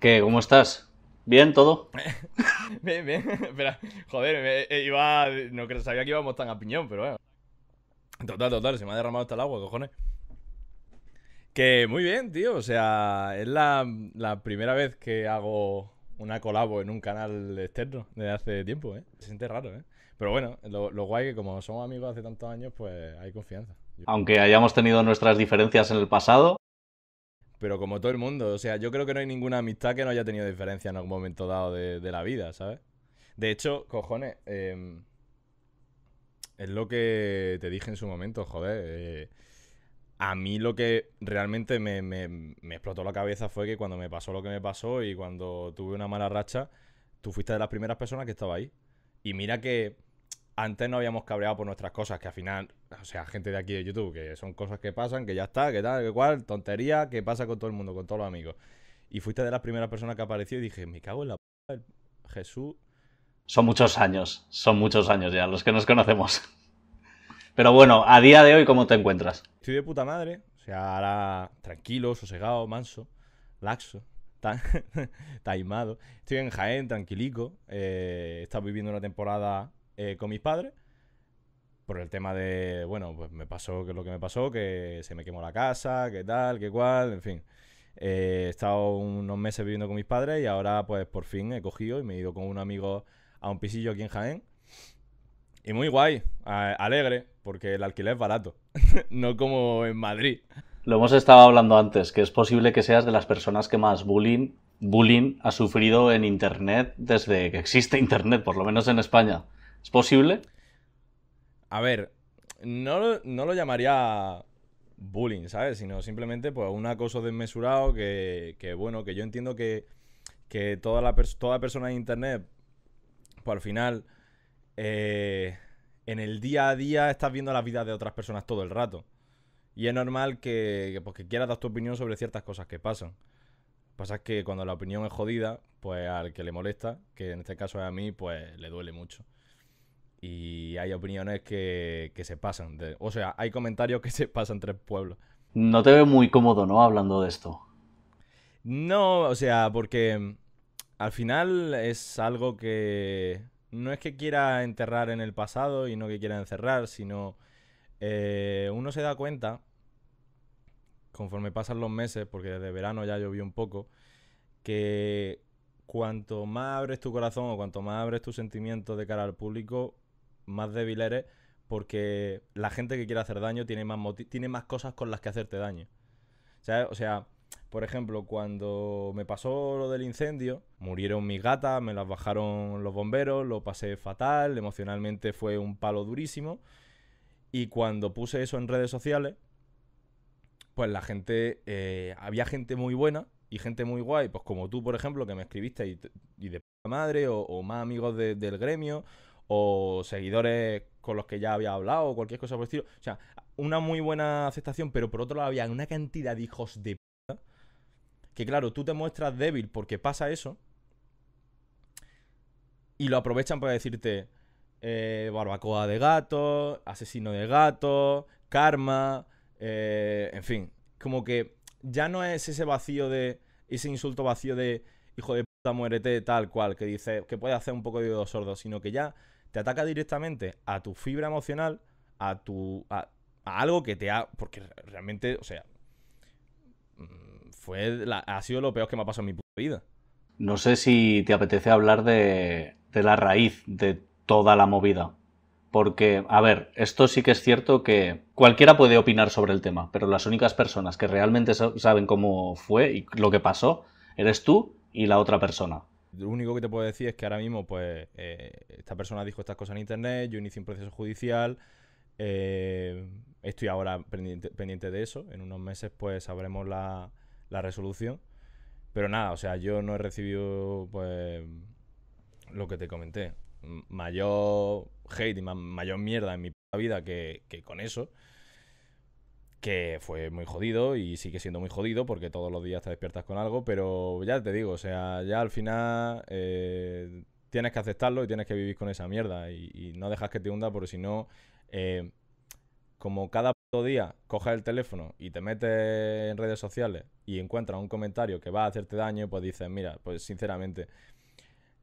¿Qué? ¿Cómo estás? ¿Bien todo? bien, bien. Espera, joder, iba. No sabía que íbamos tan a piñón, pero bueno. Total, total, se me ha derramado hasta el agua, cojones. Que muy bien, tío. O sea, es la, primera vez que hago una colabo en un canal externo desde hace tiempo, ¿eh? Se siente raro, ¿eh? Pero bueno, lo, lo guay que como somos amigos hace tantos años, pues hay confianza. Aunque hayamos tenido nuestras diferencias en el pasado, pero como todo el mundo, o sea, yo creo que no hay ninguna amistad que no haya tenido diferencia en algún momento dado de, la vida, ¿sabes? De hecho, cojones, em, es lo que te dije en su momento, joder. Eh, a mí lo que realmente me, me, me explotó la cabeza fue que cuando me pasó lo que me pasó y cuando tuve una mala racha, tú fuiste de las primeras personas que estaba ahí. Y mira que antes no habíamos cabreado por nuestras cosas, que al final, o sea, gente de aquí de YouTube, que son cosas que pasan, que ya está, que tal, que cual, tontería, que pasa con todo el mundo, con todos los amigos. Y fuiste de las primeras personas que apareció y dije, me cago en la p Jesús. Son muchos años, son muchos años ya, los que nos conocemos. Pero bueno, a día de hoy, ¿cómo te encuentras? Estoy de puta madre, o sea, ahora tranquilo, sosegado, manso, laxo, taimado. Estoy en Jaén, tranquilico. Eh, he estado viviendo una temporada eh, con mis padres. Por el tema de, bueno, pues me pasó que lo que me pasó, que se me quemó la casa, qué tal, qué cual, en fin. Eh, he estado unos meses viviendo con mis padres y ahora pues por fin he cogido y me he ido con un amigo a un pisillo aquí en Jaén. Y muy guay, alegre, porque el alquiler es barato, no como en Madrid. Lo hemos estado hablando antes, que es posible que seas de las personas que más bullying, bullying ha sufrido en Internet desde que existe Internet, por lo menos en España. ¿Es posible? A ver, no, lo llamaría bullying, ¿sabes? Sino simplemente pues un acoso desmesurado que, que bueno, que yo entiendo que, que toda, persona en internet, pues al final, eh, en el día a día estás viendo la vida de otras personas todo el rato. Y es normal que, que pues, quieras dar tu opinión sobre ciertas cosas que pasan. Lo pasa que cuando la opinión es jodida, pues al que le molesta, que en este caso es a mí, pues le duele mucho. Y hay opiniones que, que se pasan. o sea, hay comentarios que se pasan entre pueblos. No te veo muy cómodo, ¿no? Hablando de esto. No, o sea, porque mm, al final es algo que no es que quiera enterrar en el pasado y no que quiera encerrar, sino eh, uno se da cuenta, conforme pasan los meses, porque desde verano ya llovió un poco, que cuanto más abres tu corazón o cuanto más abres tus sentimientos de cara al público, más débil eres porque la gente que quiere hacer daño tiene más, tiene más cosas con las que hacerte daño. O sea, por ejemplo, cuando me pasó lo del incendio, murieron mis gatas, me las bajaron los bomberos, lo pasé fatal, emocionalmente fue un palo durísimo. Y cuando puse eso en redes sociales, pues la gente, eh, había gente muy buena y gente muy guay, pues como tú, por ejemplo, que me escribiste y, y de madre, o, más amigos del gremio, o seguidores con los que ya había hablado o cualquier cosa por el estilo. O sea, una muy buena aceptación, pero por otro lado había una cantidad de hijos de que claro, tú te muestras débil porque pasa eso y lo aprovechan para decirte eh, barbacoa de gato, asesino de gato, karma, eh, en fin, como que ya no es ese vacío de ese insulto vacío de hijo de puta muérete tal cual que dice que puede hacer un poco de oídos sordos, sino que ya te ataca directamente a tu fibra emocional, a tu. a, algo que te ha. Porque realmente, o sea. Mm, fue ha sido lo peor que me ha pasado en mi puta vida. No sé si te apetece hablar de, de la raíz de toda la movida. Porque, a ver, esto sí que es cierto que cualquiera puede opinar sobre el tema, pero las únicas personas que realmente saben cómo fue y lo que pasó, eres tú y la otra persona lo único que te puedo decir es que ahora mismo, pues, eh, esta persona dijo estas cosas en internet, yo inicié un proceso judicial. Eh, estoy ahora pendiente, de eso. En unos meses, pues, sabremos la, resolución. Pero nada, o sea, yo no he recibido, pues, lo que te comenté. Mayor hate y mayor mierda en mi vida que, que con eso que fue muy jodido y sigue siendo muy jodido porque todos los días te despiertas con algo, pero ya te digo, o sea, ya al final eh, tienes que aceptarlo y tienes que vivir con esa mierda y, no dejas que te hunda porque si no, eh, como cada día coges el teléfono y te metes en redes sociales y encuentras un comentario que va a hacerte daño, pues dices, mira, pues sinceramente,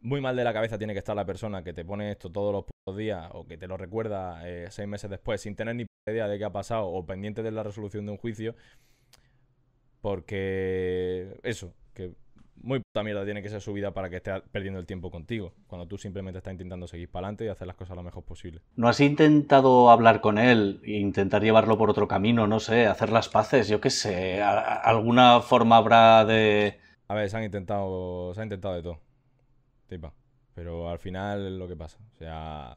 muy mal de la cabeza tiene que estar la persona que te pone esto todos los días o que te lo recuerda eh, seis meses después sin tener ni idea de qué ha pasado o pendiente de la resolución de un juicio, porque eso, que muy puta mierda tiene que ser su vida para que esté perdiendo el tiempo contigo, cuando tú simplemente estás intentando seguir para adelante y hacer las cosas lo mejor posible. ¿No has intentado hablar con él, intentar llevarlo por otro camino, no sé, hacer las paces, yo qué sé, alguna forma habrá de... A ver, se han intentado, se ha intentado de todo, tipa, pero al final es lo que pasa, o sea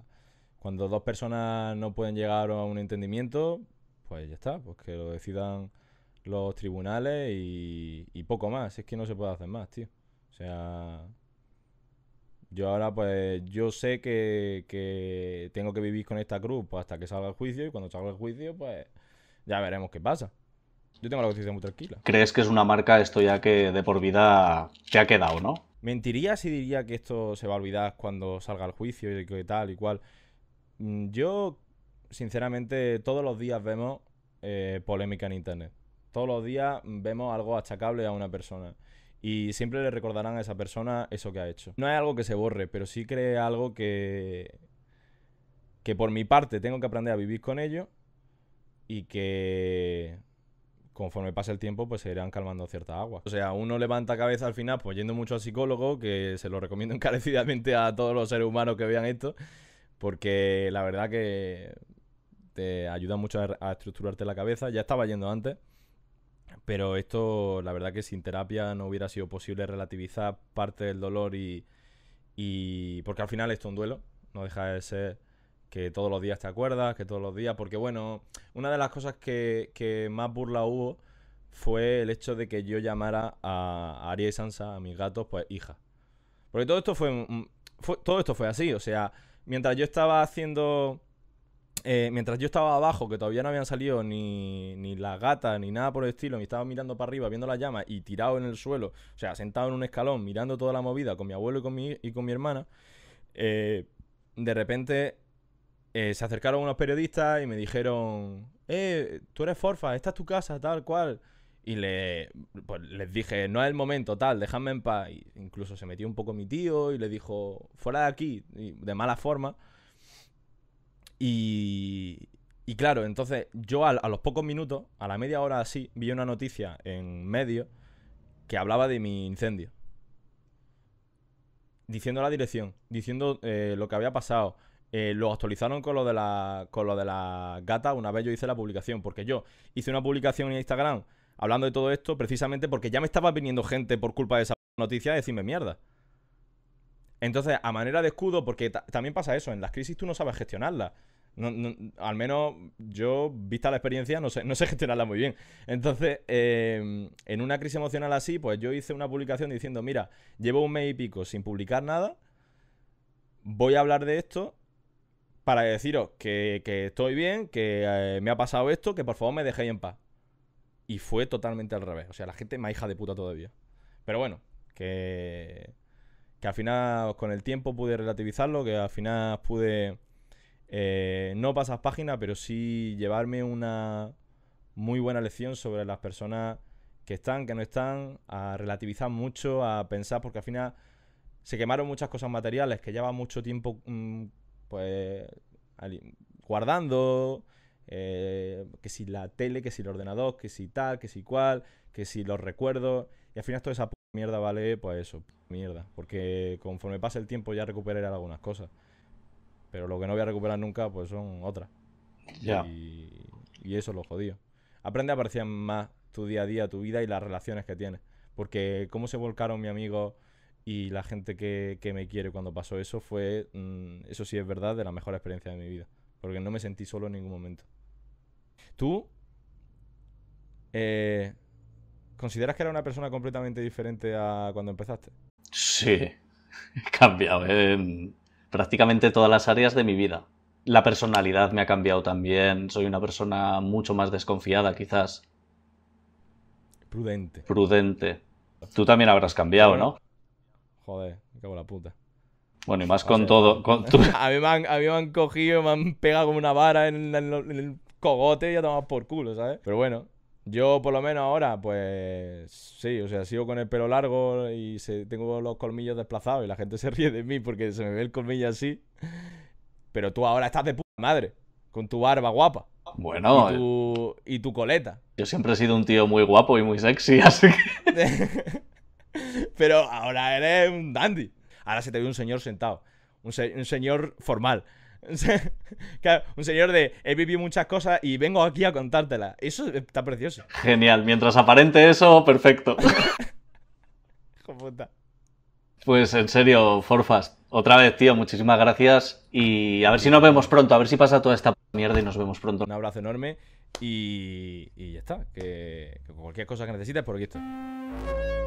cuando dos personas no pueden llegar a un entendimiento, pues ya está, pues que lo decidan los tribunales y, poco más. Es que no se puede hacer más, tío. O sea, yo ahora pues yo sé que, tengo que vivir con esta cruz pues, hasta que salga el juicio y cuando salga el juicio pues ya veremos qué pasa. Yo tengo la conciencia muy tranquila. ¿Crees que es una marca esto ya que de por vida te ha quedado, no? Mentiría si diría que esto se va a olvidar cuando salga el juicio y que tal y cual. Mm, yo, sinceramente, todos los días vemos eh, polémica en Internet. Todos los días vemos algo achacable a una persona. Y siempre le recordarán a esa persona eso que ha hecho. No es algo que se borre, pero sí cree algo que. que por mi parte tengo que aprender a vivir con ello. Y que conforme pasa el tiempo, pues se irán calmando ciertas aguas. O sea, uno levanta cabeza al final, pues yendo mucho al psicólogo, que se lo recomiendo encarecidamente a todos los seres humanos que vean esto, porque la verdad que te ayuda mucho a, estructurarte la cabeza. Ya estaba yendo antes. Pero esto, la verdad que sin terapia no hubiera sido posible relativizar parte del dolor y, y... Porque al final esto es un duelo, no deja de ser que todos los días te acuerdas, que todos los días... Porque bueno, una de las cosas que, más burla hubo fue el hecho de que yo llamara a Aria a mis gatos, pues hija. Porque todo esto fue mm, todo esto fue así, o sea, mientras yo estaba haciendo... Eh, mientras yo estaba abajo, que todavía no habían salido ni, ni las gatas ni nada por el estilo, me estaba mirando para arriba, viendo las llamas y tirado en el suelo, o sea, sentado en un escalón, mirando toda la movida con mi abuelo y con mi, y con mi hermana, eh, de repente eh, se acercaron unos periodistas y me dijeron, eh, tú eres Forfa, esta es tu casa, tal cual. Y le, pues, les dije, no es el momento, tal, dejadme en paz. incluso se metió un poco mi tío y le dijo, fuera de aquí, de mala forma. Y, y claro, entonces yo a, los pocos minutos, a la media hora así, vi una noticia en medio que hablaba de mi incendio. Diciendo la dirección, diciendo eh, lo que había pasado, eh, lo actualizaron con lo de la con lo de la gata una vez yo hice la publicación porque yo hice una publicación en Instagram hablando de todo esto precisamente porque ya me estaba viniendo gente por culpa de esa noticia a decirme mierda. Entonces, a manera de escudo, porque también pasa eso, en las crisis tú no sabes gestionarla. al menos yo, vista la experiencia, no sé, no sé gestionarla muy bien. Entonces, em, en una crisis emocional así, pues yo hice una publicación diciendo, mira, llevo un mes y pico sin publicar nada, voy a hablar de esto para deciros que, estoy bien, que eh, me ha pasado esto, que por favor me dejéis en paz. Y fue totalmente al revés. O sea, la gente más hija de puta todavía. Pero bueno, que, que al final con el tiempo pude relativizarlo, que al final pude eh, no pasar página, pero sí llevarme una muy buena lección sobre las personas que están, que no están, a relativizar mucho, a pensar, porque al final se quemaron muchas cosas materiales que lleva mucho tiempo mm, pues guardando eh, que si la tele, que si el ordenador, que si tal, que si cual, que si los recuerdos. Y al final toda esa mierda vale, pues eso, mierda. Porque conforme pasa el tiempo ya recuperaré algunas cosas. Pero lo que no voy a recuperar nunca, pues son otras. Ya. Y, eso es lo jodido. Aprende a apreciar más tu día a día, tu vida y las relaciones que tienes. Porque cómo se volcaron mi amigo y la gente que, me quiere cuando pasó eso fue, mm, eso sí es verdad, de la mejor experiencia de mi vida porque no me sentí solo en ningún momento. ¿Tú eh, consideras que era una persona completamente diferente a cuando empezaste? Sí, he cambiado en prácticamente todas las áreas de mi vida. La personalidad me ha cambiado también, soy una persona mucho más desconfiada quizás. Prudente. Prudente. Tú también habrás cambiado, ¿no? Joder, me cago en la puta. Bueno, y más con todo. a, mí me han, cogido, me han pegado como una vara en, el cogote y ya tomado por culo, ¿sabes? Pero bueno, yo por lo menos ahora, pues sí, o sea, sigo con el pelo largo y tengo los colmillos desplazados y la gente se ríe de mí porque se me ve el colmillo así. Pero tú ahora estás de puta madre, con tu barba guapa. Bueno. Y eh. tu, y tu coleta. Yo siempre he sido un tío muy guapo y muy sexy, así que... Pero ahora eres un dandy. Ahora se te ve un señor sentado. Un, señor formal. un señor de he vivido muchas cosas y vengo aquí a contártela. Eso está precioso. Genial. Mientras aparente eso, perfecto. Pues en serio, Forfas, Otra vez, tío, muchísimas gracias. Y a ver si nos vemos pronto, a ver si pasa toda esta mierda y nos vemos pronto. Un abrazo enorme y, ya está. Que, que cualquier cosa que necesites, por aquí estoy.